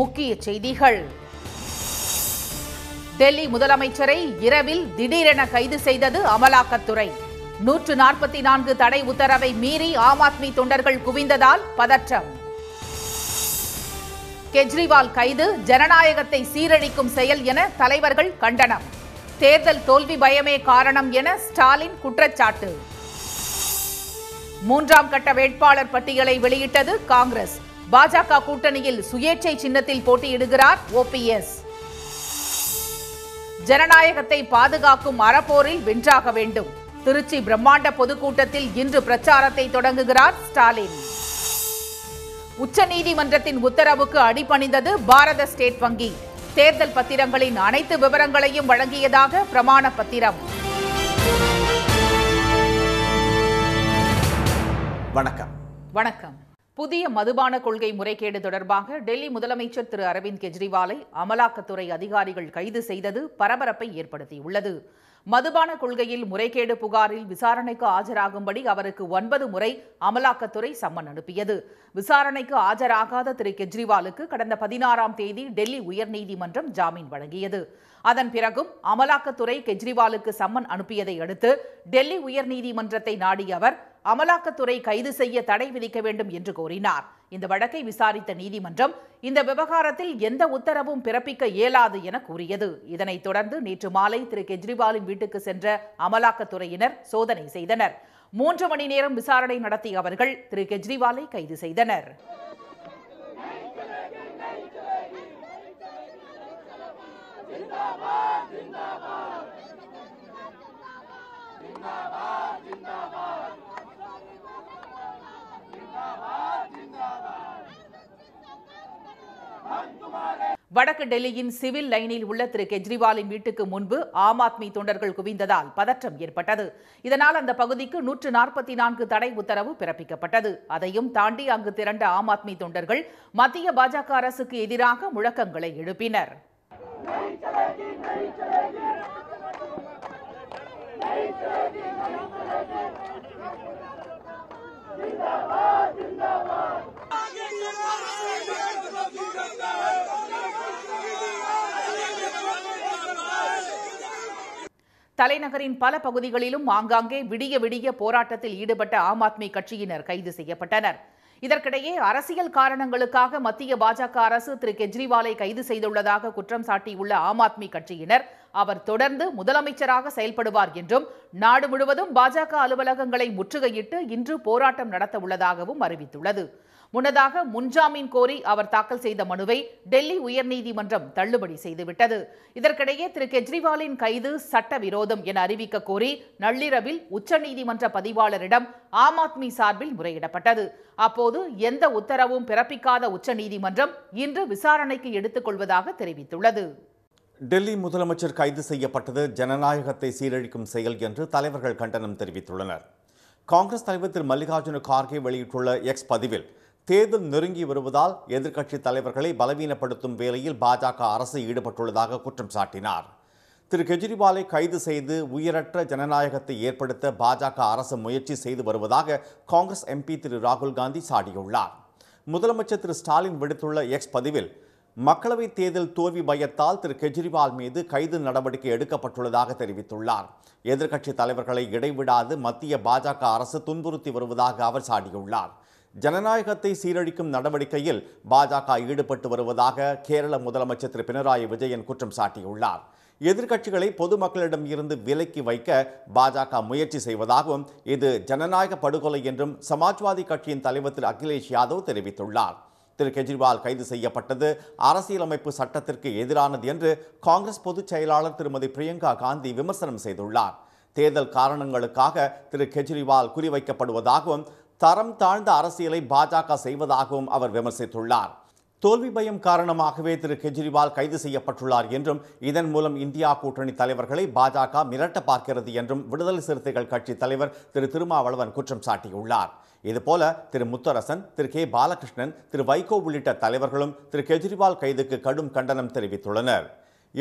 முக்கிய செய்திகள் டெல்லி முதலமைச்சரை இரவில் திடீரென கைது செய்தது அமலாக்கத்துறை நூற்று நாற்பத்தி நான்கு தடை உத்தரவை மீறி ஆம் ஆத்மி தொண்டர்கள் குவிந்ததால் பதற்றம் கெஜ்ரிவால் கைது ஜனநாயகத்தை சீரழிக்கும் செயல் என தலைவர்கள் கண்டனம் தேர்தல் தோல்வி பயமே காரணம் என ஸ்டாலின் குற்றச்சாட்டு மூன்றாம் கட்ட வேட்பாளர் பட்டியலை வெளியிட்டது காங்கிரஸ் பாஜக கூட்டணியில் சுயேட்சை சின்னத்தில் போட்டியிடுகிறார் ஓபிஎஸ் ஜனநாயகத்தை பாதுகாக்கும் அறப்போரில் வென்றாக வேண்டும் திருச்சி பிரம்மாண்ட பொதுக்கூட்டத்தில் இன்று பிரச்சாரத்தை தொடங்குகிறார் ஸ்டாலின் உச்சநீதிமன்றத்தின் உத்தரவுக்கு அடிபணிந்தது பாரத ஸ்டேட் வங்கி தேர்தல் பத்திரங்களின் அனைத்து விவரங்களையும் வழங்கியதாக பிரமாண பத்திரம் வணக்கம் வணக்கம் புதிய மதுபான கொள்கை முறைகேடு தொடர்பாக டெல்லி முதலமைச்சர் திரு அரவிந்த் கெஜ்ரிவாலை அமலாக்கத்துறை அதிகாரிகள் கைது செய்தது பரபரப்பை ஏற்படுத்தியுள்ளது மதுபான கொள்கையில் முறைகேடு புகாரில் விசாரணைக்கு ஆஜராகும்படி அவருக்கு ஒன்பது முறை அமலாக்கத்துறை சம்மன் அனுப்பியது விசாரணைக்கு ஆஜராகாத திரு கெஜ்ரிவாலுக்கு கடந்த பதினாறாம் தேதி டெல்லி உயர்நீதிமன்றம் ஜாமீன் வழங்கியது அதன் பிறகும் அமலாக்கத்துறை கெஜ்ரிவாலுக்கு சம்மன் அனுப்பியதை அடுத்து டெல்லி உயர்நீதிமன்றத்தை நாடிய அவர் அமலாக்கத்துறை கைது செய்ய தடை விதிக்க வேண்டும் என்று கோரினார் இந்த வழக்கை விசாரித்த நீதிமன்றம் இந்த விவகாரத்தில் எந்த உத்தரவும் பிறப்பிக்க இயலாது என கூறியது இதனைத் தொடர்ந்து நேற்று மாலை திரு கெஜ்ரிவாலின் வீட்டுக்கு சென்ற அமலாக்கத்துறையினர் சோதனை செய்தனர் மூன்று மணி நேரம் விசாரணை நடத்திய அவர்கள் திரு கெஜ்ரிவாலை கைது செய்தனர் வடக்கு டெல்லியின் சிவில் லைனில் உள்ள திரு கெஜ்ரிவாலின் வீட்டுக்கு முன்பு ஆம் ஆத்மி தொண்டர்கள் குவிந்ததால் பதற்றம் ஏற்பட்டது இதனால் அந்த பகுதிக்கு நூற்று நாற்பத்தி நான்கு தடை உத்தரவு பிறப்பிக்கப்பட்டது அதையும் தாண்டி அங்கு திரண்ட ஆம் ஆத்மி தொண்டர்கள் மத்திய பாஜக அரசுக்கு எதிராக முழக்கங்களை எழுப்பினர் தலைநகரின் பல பகுதிகளிலும் ஆங்காங்கே விடிய விடிய போராட்டத்தில் ஈடுபட்ட ஆம் ஆத்மி கட்சியினர் கைது செய்யப்பட்டனர் இதற்கிடையே அரசியல் காரணங்களுக்காக மத்திய பாஜக அரசு திரு கெஜ்ரிவாலை கைது செய்துள்ளதாக குற்றம் சாட்டியுள்ள ஆம் ஆத்மி கட்சியினர் அவர் தொடர்ந்து முதலமைச்சராக செயல்படுவார் என்றும் நாடு முழுவதும் பாஜக அலுவலகங்களை முற்றுகையிட்டு இன்று போராட்டம் நடத்த உள்ளதாகவும் அறிவித்துள்ளது முன்னதாக முன்ஜாமீன் கோரி அவர் தாக்கல் செய்த மனுவை டெல்லி உயர்நீதிமன்றம் தள்ளுபடி செய்துவிட்டது இதற்கிடையே திரு கெஜ்ரிவாலின் கைது சட்டவிரோதம் என அறிவிக்க கோரி நள்ளிரவில் உச்சநீதிமன்ற பதிவாளரிடம் ஆம் ஆத்மி சார்பில் முறையிடப்பட்டது அப்போது எந்த உத்தரவும் பிறப்பிக்காத உச்சநீதிமன்றம் இன்று விசாரணைக்கு எடுத்துக்கொள்வதாக தெரிவித்துள்ளது டெல்லி முதலமைச்சர் கைது செய்யப்பட்டது ஜனநாயகத்தை சீரழிக்கும் செயல் என்று தலைவர்கள் கண்டனம் தெரிவித்துள்ளனர் காங்கிரஸ் தலைவர் திரு மல்லிகார்ஜுன கார்கே வெளியிட்டுள்ள எக்ஸ் பதிவில் தேர்தல் நெருங்கி வருவதால் எதிர்க்கட்சி தலைவர்களை பலவீனப்படுத்தும் வேலையில் பாஜக அரசு ஈடுபட்டுள்ளதாக குற்றம் சாட்டினார் திரு கெஜ்ரிவாலை கைது செய்து உயரற்ற ஜனநாயகத்தை ஏற்படுத்த பாஜக அரசு முயற்சி செய்து வருவதாக காங்கிரஸ் எம்பி திரு ராகுல் காந்தி சாடியுள்ளார் முதலமைச்சர் திரு ஸ்டாலின் விடுத்துள்ள எக்ஸ் பதிவில் மக்களவைத் தேர்தல் தோல்வி பயத்தால் திரு கெஜ்ரிவால் மீது கைது நடவடிக்கை எடுக்கப்பட்டுள்ளதாக தெரிவித்துள்ளார் எதிர்க்கட்சித் தலைவர்களை இடைவிடாது மத்திய பாஜக அரசு துன்புறுத்தி வருவதாக அவர் சாடியுள்ளார் ஜனநாயகத்தை சீரழிக்கும் நடவடிக்கையில் பாஜக ஈடுபட்டு வருவதாக கேரள முதலமைச்சர் திரு பினராயி விஜயன் குற்றம் சாட்டியுள்ளார் எதிர்க்கட்சிகளை பொதுமக்களிடம் இருந்து விலக்கி வைக்க பாஜக முயற்சி செய்வதாகவும் இது ஜனநாயக படுகொலை என்றும் சமாஜ்வாதி கட்சியின் தலைவர் திரு அகிலேஷ் யாதவ் தெரிவித்துள்ளார் திரு கெஜ்ரிவால் கைது செய்யப்பட்டது அரசியலமைப்பு சட்டத்திற்கு எதிரானது என்று காங்கிரஸ் பொதுச் செயலாளர் திருமதி பிரியங்கா காந்தி விமர்சனம் செய்துள்ளார் தேர்தல் காரணங்களுக்காக திரு கெஜ்ரிவால் குறிவைக்கப்படுவதாகவும் தரம் தாழ்ந்த அரசியலை பாஜக செய்வதாகவும் அவர் விமர்சித்துள்ளார் தோல்வி பயம் காரணமாகவே திரு கெஜ்ரிவால் கைது செய்யப்பட்டுள்ளார் என்றும் இதன் மூலம் இந்தியா கூட்டணி தலைவர்களை பாஜக மிரட்ட பார்க்கிறது என்றும் விடுதலை சிறுத்தைகள் கட்சி தலைவர் திரு திருமாவளவன் குற்றம் சாட்டியுள்ளார் இதுபோல திரு முத்தரசன் திரு கே பாலகிருஷ்ணன் திரு வைகோ உள்ளிட்ட தலைவர்களும் திரு கெஜ்ரிவால் கைதுக்கு கடும் கண்டனம் தெரிவித்துள்ளனர்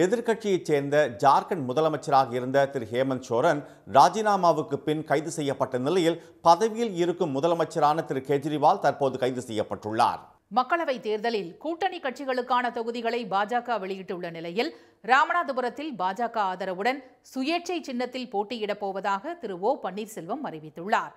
எதிர்க்கட்சியைச் சேர்ந்த ஜார்க்கண்ட் முதலமைச்சராக இருந்த திரு ஹேமந்த் சோரன் ராஜினாமாவுக்கு பின் கைது செய்யப்பட்ட நிலையில் பதவியில் இருக்கும் முதலமைச்சரான திரு கெஜ்ரிவால் தற்போது கைது செய்யப்பட்டுள்ளார் மக்களவைத் தேர்தலில் கூட்டணி கட்சிகளுக்கான தொகுதிகளை பாஜக வெளியிட்டுள்ள நிலையில் ராமநாதபுரத்தில் பாஜக ஆதரவுடன் சுயேட்சை சின்னத்தில் போட்டியிடப் போவதாக திரு ஓ பன்னீர்செல்வம் அறிவித்துள்ளார்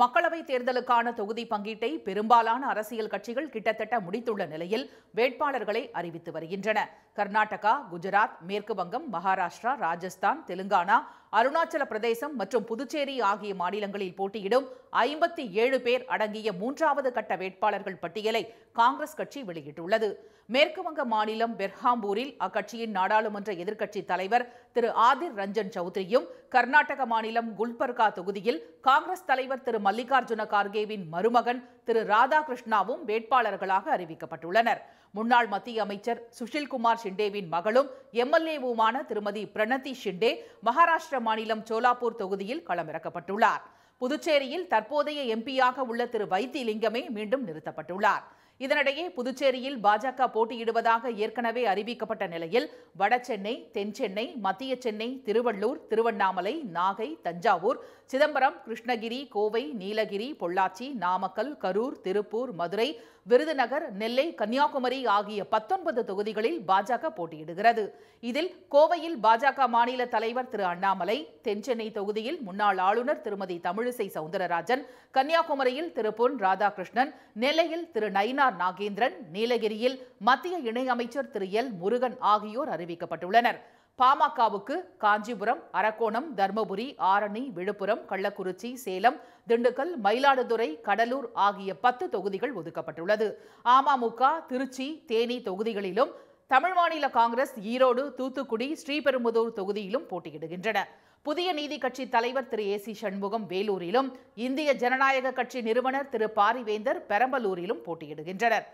மக்களவைத் தேர்தலுக்கான தொகுதி பங்கீட்டை பெரும்பாலான அரசியல் கட்சிகள் கிட்டத்தட்ட முடித்துள்ள நிலையில் வேட்பாளர்களை அறிவித்து வருகின்றன கர்நாடகா குஜராத் மேற்கு வங்கம் மகாராஷ்டிரா ராஜஸ்தான் தெலுங்கானா அருணாச்சல பிரதேசம் மற்றும் புதுச்சேரி ஆகிய மாநிலங்களில் போட்டியிடும் ஐம்பத்தி ஏழு பேர் அடங்கிய மூன்றாவது கட்ட வேட்பாளர்கள் பட்டியலை காங்கிரஸ் கட்சி வெளியிட்டுள்ளது மேற்குவங்க மாநிலம் பெர்ஹாம்பூரில் அக்கட்சியின் நாடாளுமன்ற எதிர்க்கட்சித் தலைவர் திரு ஆதிர் ரஞ்சன் சௌத்ரியும் கர்நாடக மாநிலம் குல்பர்கா தொகுதியில் காங்கிரஸ் தலைவர் திரு மல்லிகார்ஜுன கார்கேவின் மருமகன் திரு ராதாகிருஷ்ணாவும் வேட்பாளர்களாக அறிவிக்கப்பட்டுள்ளனர் முன்னாள் மத்திய அமைச்சர் சுஷில்குமார் ஷிண்டேவின் மகளும் எம்எல்ஏவுமான திருமதி பிரணதி ஷிண்டே மகாராஷ்டிர மாநிலம் சோலாப்பூர் தொகுதியில் களமிறக்கப்பட்டுள்ளார் புதுச்சேரியில் தற்போதைய எம்பியாக உள்ள திரு வைத்திலிங்கமே மீண்டும் நிறுத்தப்பட்டுள்ளார் இதனிடையே புதுச்சேரியில் பாஜக போட்டியிடுவதாக ஏற்கனவே அறிவிக்கப்பட்ட நிலையில் வடசென்னை தென்சென்னை மத்திய சென்னை திருவள்ளூர் திருவண்ணாமலை நாகை தஞ்சாவூர் சிதம்பரம் கிருஷ்ணகிரி கோவை நீலகிரி பொள்ளாச்சி நாமக்கல் கரூர் திருப்பூர் மதுரை விருதுநகர் நெல்லை கன்னியாகுமரி ஆகிய பத்தொன்பது தொகுதிகளில் பாஜக போட்டியிடுகிறது இதில் கோவையில் பாஜக மாநில தலைவர் திரு அண்ணாமலை தென்சென்னை தொகுதியில் முன்னாள் ஆளுநர் திருமதி தமிழிசை சவுந்தரராஜன் கன்னியாகுமரியில் திரு பொன் ராதாகிருஷ்ணன் நெல்லையில் திரு நயினார் நாகேந்திரன் நீலகிரியில் மத்திய இணையமைச்சர் திரு எல் முருகன் ஆகியோர் அறிவிக்கப்பட்டுள்ளனர் பாமகவுக்கு காஞ்சிபுரம் அரக்கோணம் தர்மபுரி ஆரணி விழுப்புரம் கள்ளக்குறிச்சி சேலம் திண்டுக்கல் மயிலாடுதுறை கடலூர் ஆகிய பத்து தொகுதிகள் ஒதுக்கப்பட்டுள்ளது அமமுக திருச்சி தேனி தொகுதிகளிலும் தமிழ் மாநில காங்கிரஸ் ஈரோடு தூத்துக்குடி ஸ்ரீபெரும்புதூர் தொகுதியிலும் போட்டியிடுகின்றன புதிய நீதி கட்சி தலைவர் திரு ஏ சி சண்முகம் வேலூரிலும் இந்திய ஜனநாயக கட்சி நிறுவனர் திரு பாரிவேந்தர் பெரம்பலூரிலும் போட்டியிடுகின்றனர்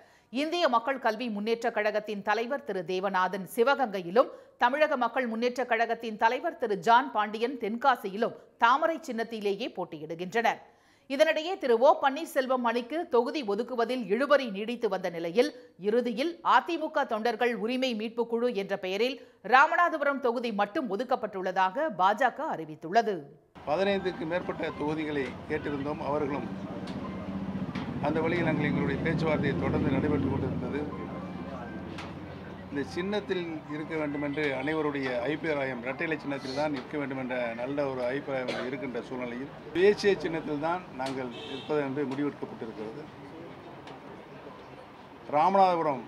இந்திய மக்கள் கல்வி முன்னேற்றக் கழகத்தின் தலைவர் திரு தேவநாதன் சிவகங்கையிலும் தமிழக மக்கள் முன்னேற்ற கழகத்தின் தலைவர் திரு ஜான் பாண்டியன் தென்காசியிலும் தாமரை சின்னத்திலேயே போட்டியிடுகின்றனர் இதனிடையே திரு ஓ பன்னீர்செல்வம் அணிக்கு தொகுதி ஒதுக்குவதில் இழுபறி நீடித்து வந்த நிலையில் இறுதியில் அதிமுக தொண்டர்கள் உரிமை மீட்பு குழு என்ற பெயரில் ராமநாதபுரம் தொகுதி மட்டும் ஒதுக்கப்பட்டுள்ளதாக பாஜக அறிவித்துள்ளது பதினைந்துக்கு மேற்பட்ட தொகுதிகளை கேட்டிருந்தோம் அவர்களும் அந்த வழியில் நாங்கள் எங்களுடைய பேச்சுவார்த்தையை தொடர்ந்து நடைபெற்றுக் கொண்டிருந்தது இந்த சின்னத்தில் இருக்க வேண்டும் என்று அனைவருடைய அபிப்பிராயம் இரட்டைலை சின்னத்தில் தான் இருக்க வேண்டும் என்ற நல்ல ஒரு அபிப்பிராயம் இருக்கின்ற சூழ்நிலையில் தேசிய சின்னத்தில் தான் நாங்கள் இருப்பது என்று முடிவெடுக்கப்பட்டிருக்கிறது ராமநாதபுரம்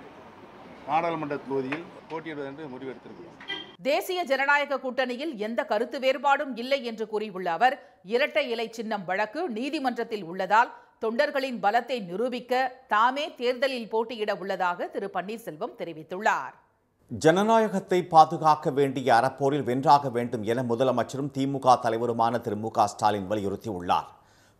நாடாளுமன்ற தொகுதியில் போட்டியிடுவது என்று முடிவெடுத்திருக்கிறோம் தேசிய ஜனநாயக கூட்டணியில் எந்த கருத்து வேறுபாடும் இல்லை என்று கூறியுள்ள அவர் இரட்டை இலை சின்னம் வழக்கு நீதிமன்றத்தில் உள்ளதால் தொண்டர்களின் பலத்தை நிரூபிக்க தாமே தேர்தலில் போட்டியிட உள்ளதாக திரு பன்னீர்செல்வம் தெரிவித்துள்ளார் ஜனநாயகத்தை பாதுகாக்க வேண்டிய அறப்போரில் வென்றாக வேண்டும் என முதலமைச்சரும் திமுக தலைவருமான திரு மு க ஸ்டாலின் வலியுறுத்தியுள்ளார்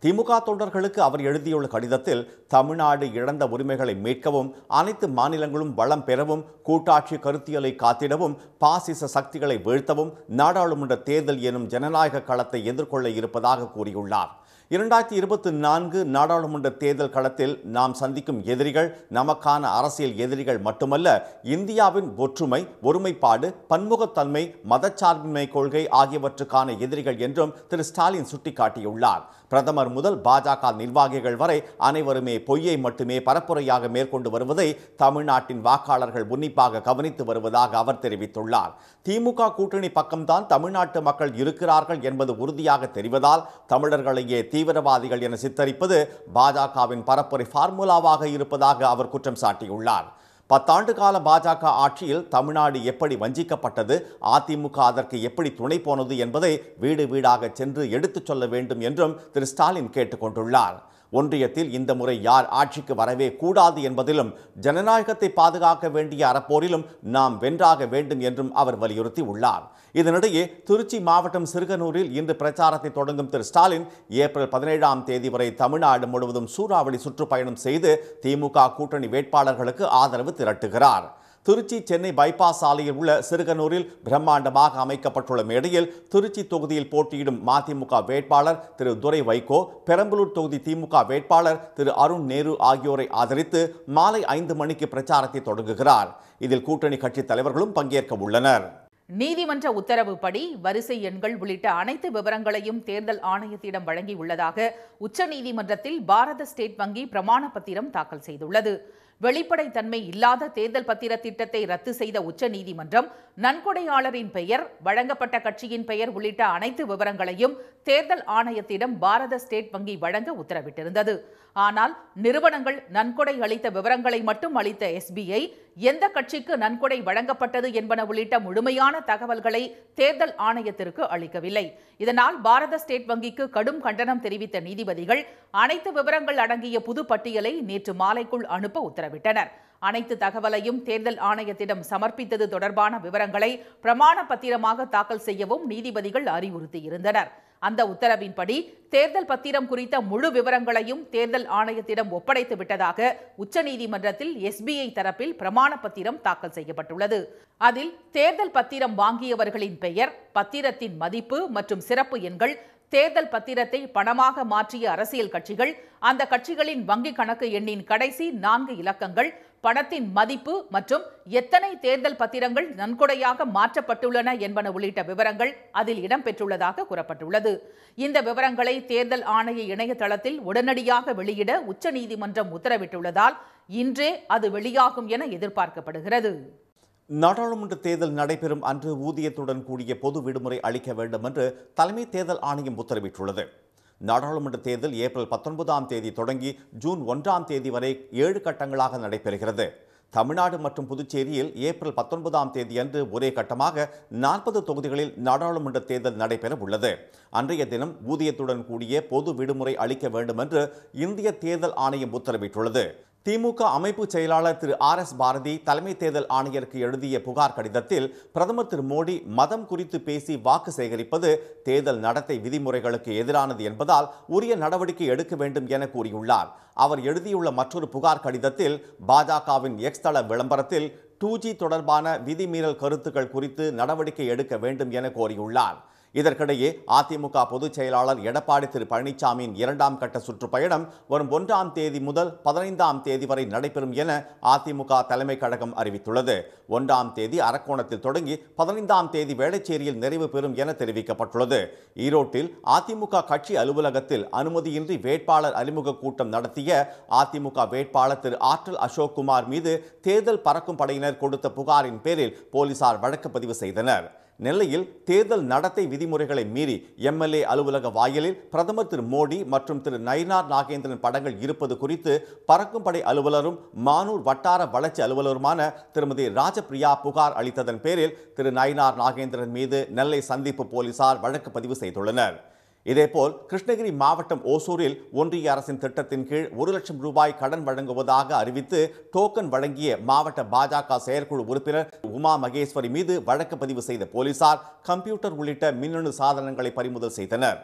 திமுக தொண்டர்களுக்கு அவர் எழுதியுள்ள கடிதத்தில் தமிழ்நாடு இழந்த உரிமைகளை மீட்கவும் அனைத்து மாநிலங்களும் வளம் பெறவும் கூட்டாட்சி கருத்தியலை காத்திடவும் பாசிச சக்திகளை வீழ்த்தவும் நாடாளுமன்ற தேர்தல் எனும் ஜனநாயக களத்தை எதிர்கொள்ள இருப்பதாக கூறியுள்ளார் இரண்டாயிரத்தி இருபத்தி நான்கு நாடாளுமன்ற தேர்தல் களத்தில் நாம் சந்திக்கும் எதிரிகள் நமக்கான அரசியல் எதிரிகள் மட்டுமல்ல இந்தியாவின் ஒற்றுமை ஒருமைப்பாடு பன்முகத்தன்மை மதச்சார்பின்மை கொள்கை ஆகியவற்றுக்கான எதிரிகள் என்றும் திரு ஸ்டாலின் சுட்டிக்காட்டியுள்ளார் பிரதமர் முதல் பாஜக நிர்வாகிகள் வரை அனைவருமே பொய்யை மட்டுமே பரப்புரையாக மேற்கொண்டு வருவதை தமிழ்நாட்டின் வாக்காளர்கள் உன்னிப்பாக கவனித்து வருவதாக அவர் தெரிவித்துள்ளார் திமுக கூட்டணி பக்கம்தான் தமிழ்நாட்டு மக்கள் இருக்கிறார்கள் என்பது உறுதியாக தெரிவதால் தமிழர்களையே தீவிரவாதிகள் என சித்தரிப்பது பாஜகவின் பரப்புரை ஃபார்முலாவாக இருப்பதாக அவர் குற்றம் சாட்டியுள்ளார் பத்தாண்டு கால பாஜக ஆட்சியில் தமிழ்நாடு எப்படி வஞ்சிக்கப்பட்டது அதிமுக அதற்கு எப்படி துணை போனது என்பதை வீடு வீடாக சென்று எடுத்துச் சொல்ல வேண்டும் என்றும் திரு ஸ்டாலின் கேட்டுக்கொண்டுள்ளார் ஒன்றியத்தில் இந்த முறை யார் ஆட்சிக்கு வரவே கூடாது என்பதிலும் ஜனநாயகத்தை பாதுகாக்க வேண்டிய அறப்போரிலும் நாம் வென்றாக வேண்டும் என்றும் அவர் வலியுறுத்தி உள்ளார் இதனிடையே திருச்சி மாவட்டம் சிறுகனூரில் இன்று பிரச்சாரத்தை தொடங்கும் திரு ஸ்டாலின் ஏப்ரல் பதினேழாம் தேதி வரை தமிழ்நாடு முழுவதும் சூறாவளி சுற்றுப்பயணம் செய்து திமுக கூட்டணி வேட்பாளர்களுக்கு ஆதரவு திரட்டுகிறார் திருச்சி சென்னை பைபாஸ் சாலையில் உள்ள சிறுகனூரில் பிரம்மாண்டமாக அமைக்கப்பட்டுள்ள மேடையில் திருச்சி தொகுதியில் போட்டியிடும் மதிமுக வேட்பாளர் திரு துரை வைகோ பெரம்பலூர் தொகுதி திமுக வேட்பாளர் திரு அருண் நேரு ஆகியோரை ஆதரித்து மாலை ஐந்து மணிக்கு பிரச்சாரத்தை தொடங்குகிறார் இதில் கூட்டணி கட்சி தலைவர்களும் பங்கேற்க உள்ளனர் நீதிமன்ற உத்தரவுப்படி வரிசை எண்கள் உள்ளிட்ட அனைத்து விவரங்களையும் தேர்தல் ஆணையத்திடம் வழங்கியுள்ளதாக உச்சநீதிமன்றத்தில் பாரத ஸ்டேட் வங்கி பிரமாண பத்திரம் தாக்கல் செய்துள்ளது வெளிப்படைத்தன்மை இல்லாத தேர்தல் பத்திர திட்டத்தை ரத்து செய்த உச்சநீதிமன்றம் நன்கொடையாளரின் பெயர் வழங்கப்பட்ட கட்சியின் பெயர் உள்ளிட்ட அனைத்து விவரங்களையும் தேர்தல் ஆணையத்திடம் பாரத ஸ்டேட் வங்கி வழங்க உத்தரவிட்டிருந்தது ஆனால் நிறுவனங்கள் நன்கொடை அளித்த விவரங்களை மட்டும் அளித்த எஸ்பிஐ எந்த கட்சிக்கு நன்கொடை வழங்கப்பட்டது என்பன உள்ளிட்ட முழுமையான தகவல்களை தேர்தல் ஆணையத்திற்கு அளிக்கவில்லை இதனால் பாரத ஸ்டேட் வங்கிக்கு கடும் கண்டனம் தெரிவித்த நீதிபதிகள் அனைத்து விவரங்கள் அடங்கிய புது பட்டியலை நேற்று மாலைக்குள் அனுப்ப உத்தரவிட்டனர் அனைத்து தகவலையும் தேர்தல் ஆணையத்திடம் சமர்ப்பித்தது தொடர்பான விவரங்களை பிரமாண பத்திரமாக தாக்கல் செய்யவும் நீதிபதிகள் அறிவுறுத்தியிருந்தனா் அந்த உத்தரவின்படி தேர்தல் பத்திரம் குறித்த முழு விவரங்களையும் தேர்தல் ஆணையத்திடம் ஒப்படைத்து விட்டதாக உச்சநீதிமன்றத்தில் எஸ்பிஐ தரப்பில் பிரமாண பத்திரம் தாக்கல் செய்யப்பட்டுள்ளது அதில் தேர்தல் பத்திரம் வாங்கியவர்களின் பெயர் பத்திரத்தின் மதிப்பு மற்றும் சிறப்பு எண்கள் தேர்தல் பத்திரத்தை பணமாக மாற்றிய அரசியல் கட்சிகள் அந்த கட்சிகளின் வங்கி கணக்கு எண்ணின் கடைசி நான்கு இலக்கங்கள் படத்தின் மதிப்பு மற்றும் எத்தனை தேர்தல் பத்திரங்கள் நன்கொடையாக மாற்றப்பட்டுள்ளன என்பன உள்ளிட்ட விவரங்கள் அதில் இடம்பெற்றுள்ளதாக கூறப்பட்டுள்ளது இந்த விவரங்களை தேர்தல் ஆணைய இணையதளத்தில் உடனடியாக வெளியிட உச்சநீதிமன்றம் உத்தரவிட்டுள்ளதால் இன்றே அது வெளியாகும் என எதிர்பார்க்கப்படுகிறது நாடாளுமன்ற தேர்தல் நடைபெறும் அன்று ஊதியத்துடன் கூடிய பொது விடுமுறை அளிக்க வேண்டும் என்று தலைமை தேர்தல் ஆணையம் உத்தரவிட்டுள்ளது நாடாளுமன்ற தேர்தல் ஏப்ரல் பத்தொன்பதாம் தேதி தொடங்கி ஜூன் ஒன்றாம் தேதி வரை ஏழு கட்டங்களாக நடைபெறுகிறது தமிழ்நாடு மற்றும் புதுச்சேரியில் ஏப்ரல் பத்தொன்பதாம் தேதியன்று ஒரே கட்டமாக நாற்பது தொகுதிகளில் நாடாளுமன்ற தேர்தல் நடைபெற உள்ளது அன்றைய தினம் ஊதியத்துடன் கூடிய பொது விடுமுறை அளிக்க வேண்டும் என்று இந்திய தேர்தல் ஆணையம் உத்தரவிட்டுள்ளது திமுக அமைப்பு செயலாளர் திரு ஆர் எஸ் பாரதி தலைமை தேர்தல் ஆணையருக்கு எழுதிய புகார் கடிதத்தில் பிரதமர் திரு மோடி மதம் குறித்து பேசி வாக்கு சேகரிப்பது தேர்தல் நடத்தை விதிமுறைகளுக்கு எதிரானது என்பதால் உரிய நடவடிக்கை எடுக்க வேண்டும் என கூறியுள்ளார் அவர் எழுதியுள்ள மற்றொரு புகார் கடிதத்தில் பாஜகவின் எக்ஸ் தள விளம்பரத்தில் டூ தொடர்பான விதிமீறல் கருத்துக்கள் குறித்து நடவடிக்கை எடுக்க வேண்டும் என கோரியுள்ளார் இதற்கிடையே அதிமுக பொதுச் செயலாளர் எடப்பாடி திரு பழனிசாமியின் இரண்டாம் கட்ட சுற்றுப்பயணம் வரும் ஒன்றாம் தேதி முதல் பதினைந்தாம் தேதி வரை நடைபெறும் என அதிமுக தலைமை கழகம் அறிவித்துள்ளது ஒன்றாம் தேதி அரக்கோணத்தில் தொடங்கி பதினைந்தாம் தேதி வேளச்சேரியில் நிறைவு பெறும் என தெரிவிக்கப்பட்டுள்ளது ஈரோட்டில் அதிமுக கட்சி அலுவலகத்தில் அனுமதியின்றி வேட்பாளர் அறிமுக கூட்டம் நடத்திய அதிமுக வேட்பாளர் திரு ஆற்றல் அசோக்குமார் மீது தேர்தல் பறக்கும் படையினர் கொடுத்த புகாரின் பேரில் போலீசார் வழக்கு பதிவு செய்தனர் நெல்லையில் தேர்தல் நடத்தை விதிமுறைகளை மீறி எம்எல்ஏ அலுவலக வாயிலில் பிரதமர் திரு மோடி மற்றும் திரு நயினார் நாகேந்திரன் படங்கள் இருப்பது குறித்து பறக்கும் படை அலுவலரும் மானூர் வட்டார வளர்ச்சி அலுவலருமான திருமதி ராஜபிரியா புகார் அளித்ததன் பேரில் திரு நயினார் நாகேந்திரன் மீது நெல்லை சந்திப்பு போலீசார் வழக்கு பதிவு செய்துள்ளனர் இதேபோல் கிருஷ்ணகிரி மாவட்டம் ஓசூரில் ஒன்றிய அரசின் திட்டத்தின் கீழ் ஒரு லட்சம் ரூபாய் கடன் வழங்குவதாக அறிவித்து டோக்கன் வழங்கிய மாவட்ட பாஜக செயற்குழு உறுப்பினர் உமா மகேஸ்வரி மீது வழக்கு பதிவு செய்த போலீசார் கம்ப்யூட்டர் உள்ளிட்ட மின்னணு சாதனங்களை பறிமுதல் செய்தனர்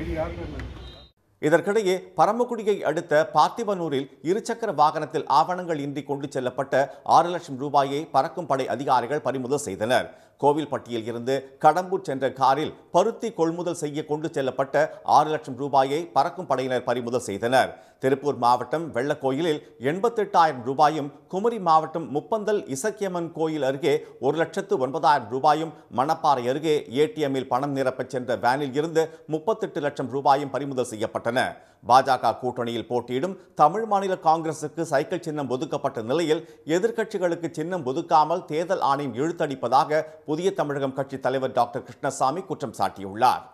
ஐடி யார் இதற்கிடையே பரமக்குடியை அடுத்த பார்த்திபனூரில் இருசக்கர வாகனத்தில் ஆவணங்கள் இன்றி கொண்டு செல்லப்பட்ட ஆறு லட்சம் ரூபாயை பறக்கும் படை அதிகாரிகள் பறிமுதல் செய்தனர் கோவில்பட்டியில் இருந்து கடம்பூர் சென்ற காரில் பருத்தி கொள்முதல் செய்ய கொண்டு செல்லப்பட்ட ஆறு லட்சம் ரூபாயை பறக்கும் படையினர் பறிமுதல் செய்தனர் திருப்பூர் மாவட்டம் வெள்ளக்கோயிலில் எண்பத்தெட்டாயிரம் ரூபாயும் குமரி மாவட்டம் முப்பந்தல் இசக்கியம்மன் கோயில் அருகே ஒரு லட்சத்து ஒன்பதாயிரம் ரூபாயும் மணப்பாறை அருகே ஏடிஎம்மில் பணம் நிரப்பச் சென்ற வேனில் இருந்து முப்பத்தெட்டு லட்சம் ரூபாயும் பறிமுதல் செய்யப்பட்டன பாஜக கூட்டணியில் போட்டியிடும் தமிழ் மாநில காங்கிரசுக்கு சைக்கிள் சின்னம் ஒதுக்கப்பட்ட நிலையில் எதிர்க்கட்சிகளுக்கு சின்னம் ஒதுக்காமல் தேர்தல் ஆணையம் இழுத்தடிப்பதாக புதிய தமிழகம் கட்சி தலைவர் டாக்டர் கிருஷ்ணசாமி குற்றம் சாட்டியுள்ளார்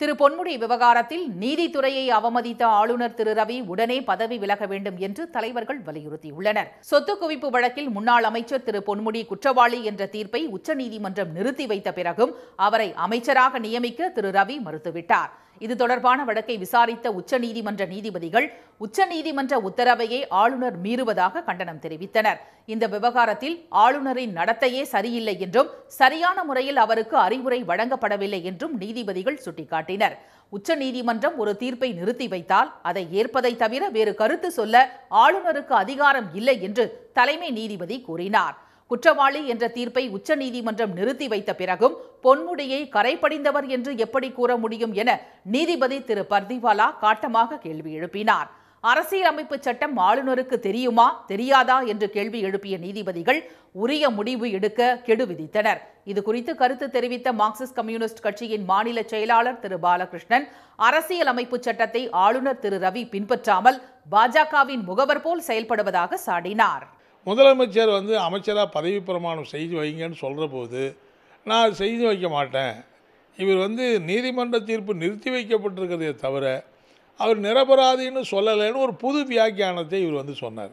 திரு பொன்முடி விவகாரத்தில் நீதித்துறையை அவமதித்த ஆளுநர் திரு ரவி உடனே பதவி விலக வேண்டும் என்று தலைவர்கள் வலியுறுத்தியுள்ளனர் சொத்து குவிப்பு வழக்கில் முன்னாள் அமைச்சர் திரு பொன்முடி குற்றவாளி என்ற தீர்ப்பை உச்சநீதிமன்றம் நிறுத்தி வைத்த பிறகும் அவரை அமைச்சராக நியமிக்க திரு ரவி மறுத்துவிட்டார் இது தொடர்பான வழக்கை விசாரித்த உச்சநீதிமன்ற நீதிபதிகள் உச்சநீதிமன்ற உத்தரவையே ஆளுநர் மீறுவதாக கண்டனம் தெரிவித்தனர் இந்த விவகாரத்தில் ஆளுநரின் நடத்தையே சரியில்லை என்றும் சரியான முறையில் அவருக்கு அறிவுரை வழங்கப்படவில்லை என்றும் நீதிபதிகள் சுட்டிக்காட்டினர் உச்சநீதிமன்றம் ஒரு தீர்ப்பை நிறுத்தி வைத்தால் அதை ஏற்பதை தவிர வேறு கருத்து சொல்ல ஆளுநருக்கு அதிகாரம் இல்லை என்று தலைமை நீதிபதி கூறினார் குற்றவாளி என்ற தீர்ப்பை உச்சநீதிமன்றம் நிறுத்தி வைத்த பிறகும் பொன்முடியை கரைப்படைந்தவர் என்று எப்படி கூற முடியும் என நீதிபதி திரு பர்திவாலா காட்டமாக கேள்வி எழுப்பினார் அரசியலமைப்பு சட்டம் ஆளுநருக்கு தெரியுமா தெரியாதா என்று கேள்வி எழுப்பிய நீதிபதிகள் உரிய முடிவு எடுக்க கெடு விதித்தனர் இது குறித்து கருத்து தெரிவித்த மார்க்சிஸ்ட் கம்யூனிஸ்ட் கட்சியின் மாநில செயலாளர் திரு பாலகிருஷ்ணன் அரசியலமைப்பு சட்டத்தை ஆளுநர் திரு ரவி பின்பற்றாமல் பாஜகவின் முகவர் போல் செயல்படுவதாக சாடினார் முதலமைச்சர் வந்து அமைச்சராக பதவி பிரமாணம் செய்து வைங்கன்னு சொல்கிற போது நான் செய்து வைக்க மாட்டேன் இவர் வந்து நீதிமன்ற தீர்ப்பு நிறுத்தி வைக்கப்பட்டிருக்கிறதே தவிர அவர் நிரபராதின்னு சொல்லலைன்னு ஒரு புது வியாக்கியானத்தை இவர் வந்து சொன்னார்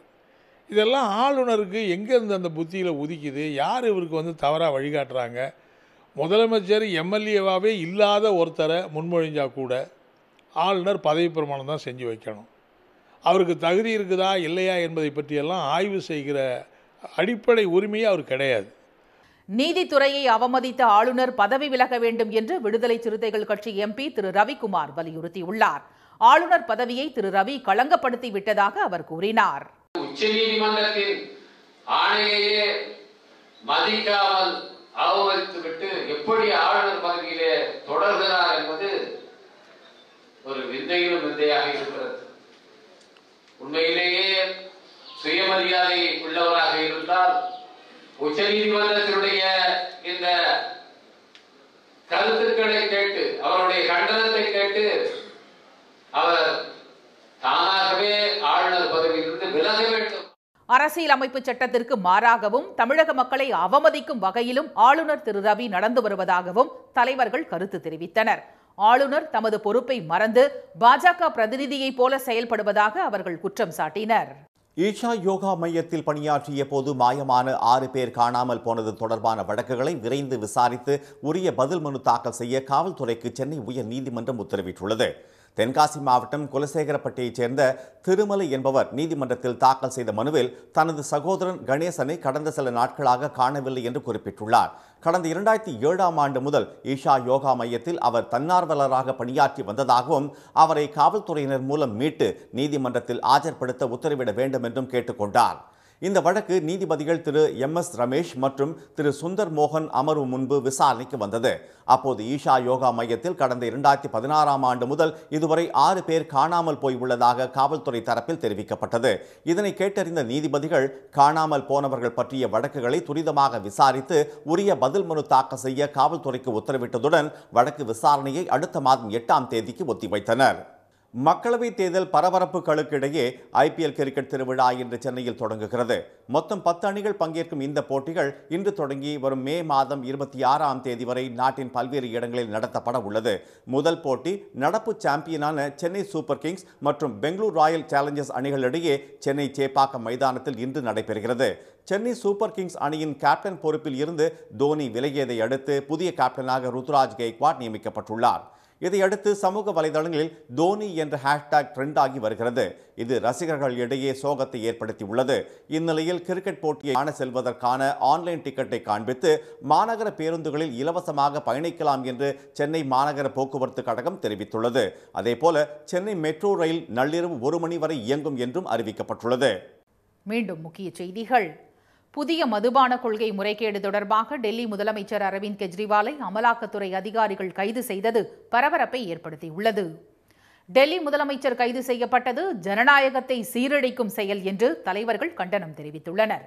இதெல்லாம் ஆளுநருக்கு எங்கேருந்து அந்த புத்தியில் உதிக்குது யார் இவருக்கு வந்து தவறாக வழிகாட்டுறாங்க முதலமைச்சர் எம்எல்ஏவாகவே இல்லாத ஒருத்தரை முன்மொழிஞ்சால் கூட ஆளுநர் பதவி பிரமாணம் தான் செஞ்சு வைக்கணும் அவருக்கு தகுதி இருக்குதா இல்லையா என்பதை பற்றியெல்லாம் ஆய்வு செய்கிற அடிப்படை உரிமையே அவர் கிடையாது நீதித்துறையை அவமதித்த ஆளுநர் பதவி விலக வேண்டும் என்று விடுதலை சிறுத்தைகள் கட்சி எம்பி திரு ரவிக்குமார் வலியுறுத்தியுள்ளார் ஆளுநர் பதவியை திரு ரவி களங்கப்படுத்தி விட்டதாக அவர் கூறினார் உச்ச நீதிமன்றத்தின் மதிக்காமல் அவமதித்துவிட்டு எப்படி ஆளுநர் பதவியிலே தொடர்கிறார் என்பது ஒரு விந்தையிலும் விந்தையாக இருக்கிறது உண்மையிலேயே சுயமரியாதை உள்ளவராக இருந்தால் உச்ச நீதிமன்றத்தினுடைய இந்த கருத்துக்களை கேட்டு அவருடைய கண்டனத்தை கேட்டு அவர் தானாகவே ஆளுநர் பதவியிலிருந்து விலக வேண்டும் அரசியல் அமைப்பு சட்டத்திற்கு மாறாகவும் தமிழக மக்களை அவமதிக்கும் வகையிலும் ஆளுநர் திரு ரவி நடந்து வருவதாகவும் தலைவர்கள் கருத்து தெரிவித்தனர் ஆளுநர் தமது பொறுப்பை மறந்து பாஜக பிரதிநிதியைப் போல செயல்படுவதாக அவர்கள் குற்றம் சாட்டினர் ஈஷா யோகா மையத்தில் பணியாற்றிய போது மாயமான ஆறு பேர் காணாமல் போனது தொடர்பான வழக்குகளை விரைந்து விசாரித்து உரிய பதில் மனு தாக்கல் செய்ய காவல்துறைக்கு சென்னை உயர் நீதிமன்றம் உத்தரவிட்டுள்ளது தென்காசி மாவட்டம் குலசேகரப்பட்டியைச் சேர்ந்த திருமலை என்பவர் நீதிமன்றத்தில் தாக்கல் செய்த மனுவில் தனது சகோதரன் கணேசனை கடந்த சில நாட்களாக காணவில்லை என்று குறிப்பிட்டுள்ளார் கடந்த இரண்டாயிரத்தி ஏழாம் ஆண்டு முதல் ஈஷா யோகா மையத்தில் அவர் தன்னார்வலராக பணியாற்றி வந்ததாகவும் அவரை காவல்துறையினர் மூலம் மீட்டு நீதிமன்றத்தில் ஆஜர்படுத்த உத்தரவிட வேண்டும் என்றும் கேட்டுக்கொண்டார் இந்த வழக்கு நீதிபதிகள் திரு எம் எஸ் ரமேஷ் மற்றும் திரு சுந்தர் மோகன் அமர்வு முன்பு விசாரணைக்கு வந்தது அப்போது ஈஷா யோகா மையத்தில் கடந்த இரண்டாயிரத்தி பதினாறாம் ஆண்டு முதல் இதுவரை ஆறு பேர் காணாமல் போய் உள்ளதாக காவல்துறை தரப்பில் தெரிவிக்கப்பட்டது இதனை கேட்டறிந்த நீதிபதிகள் காணாமல் போனவர்கள் பற்றிய வழக்குகளை துரிதமாக விசாரித்து உரிய பதில் மனு தாக்கல் செய்ய காவல்துறைக்கு உத்தரவிட்டதுடன் வழக்கு விசாரணையை அடுத்த மாதம் எட்டாம் தேதிக்கு ஒத்திவைத்தனர் மக்களவைத் தேர்தல் பரபரப்புகளுக்கு இடையே ஐபிஎல் கிரிக்கெட் திருவிழா இன்று சென்னையில் தொடங்குகிறது மொத்தம் பத்து அணிகள் பங்கேற்கும் இந்த போட்டிகள் இன்று தொடங்கி வரும் மே மாதம் இருபத்தி ஆறாம் தேதி வரை நாட்டின் பல்வேறு இடங்களில் நடத்தப்பட உள்ளது முதல் போட்டி நடப்பு சாம்பியனான சென்னை சூப்பர் கிங்ஸ் மற்றும் பெங்களூர் ராயல் சேலஞ்சர்ஸ் அணிகளிடையே சென்னை சேப்பாக்கம் மைதானத்தில் இன்று நடைபெறுகிறது சென்னை சூப்பர் கிங்ஸ் அணியின் கேப்டன் பொறுப்பில் இருந்து தோனி விலகியதை அடுத்து புதிய கேப்டனாக ருத்ராஜ் கெய்க்வாட் நியமிக்கப்பட்டுள்ளார் இதையடுத்து சமூக வலைதளங்களில் தோனி என்ற ஹேஷ்டாக் ட்ரெண்ட் ஆகி வருகிறது இது ரசிகர்கள் இடையே சோகத்தை ஏற்படுத்தி உள்ளது இந்நிலையில் கிரிக்கெட் போட்டியை காண செல்வதற்கான ஆன்லைன் டிக்கெட்டை காண்பித்து மாநகர பேருந்துகளில் இலவசமாக பயணிக்கலாம் என்று சென்னை மாநகர போக்குவரத்து கழகம் தெரிவித்துள்ளது அதேபோல சென்னை மெட்ரோ ரயில் நள்ளிரவு ஒரு மணி வரை இயங்கும் என்றும் அறிவிக்கப்பட்டுள்ளது மீண்டும் முக்கிய செய்திகள் புதிய மதுபான கொள்கை முறைகேடு தொடர்பாக டெல்லி முதலமைச்சர் அரவிந்த் கெஜ்ரிவாலை அமலாக்கத்துறை அதிகாரிகள் கைது செய்தது பரபரப்பை ஏற்படுத்தியுள்ளது டெல்லி முதலமைச்சர் கைது செய்யப்பட்டது ஜனநாயகத்தை சீரழிக்கும் செயல் என்று தலைவர்கள் கண்டனம் தெரிவித்துள்ளனர்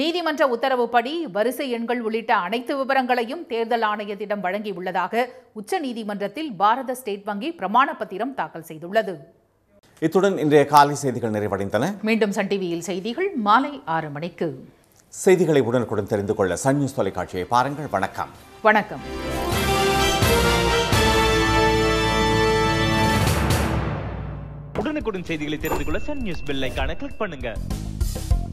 நீதிமன்ற உத்தரவுப்படி வரிசை எண்கள் உள்ளிட்ட அனைத்து விவரங்களையும் தேர்தல் ஆணையத்திடம் வழங்கியுள்ளதாக உச்சநீதிமன்றத்தில் பாரத ஸ்டேட் வங்கி பிரமாண பத்திரம் தாக்கல் செய்துள்ளது இத்துடன் இன்றைய காலை செய்திகள் நிறைவடைந்தன மீண்டும் சன் டிவியில் செய்திகள் மாலை ஆறு மணிக்கு செய்திகளை உடனுக்குடன் தெரிந்து கொள்ள சன் நியூஸ் தொலைக்காட்சியை பாருங்கள் வணக்கம் வணக்கம் உடனுக்குடன் செய்திகளை தெரிந்து கொள்ள சன் நியூஸ் கிளிக்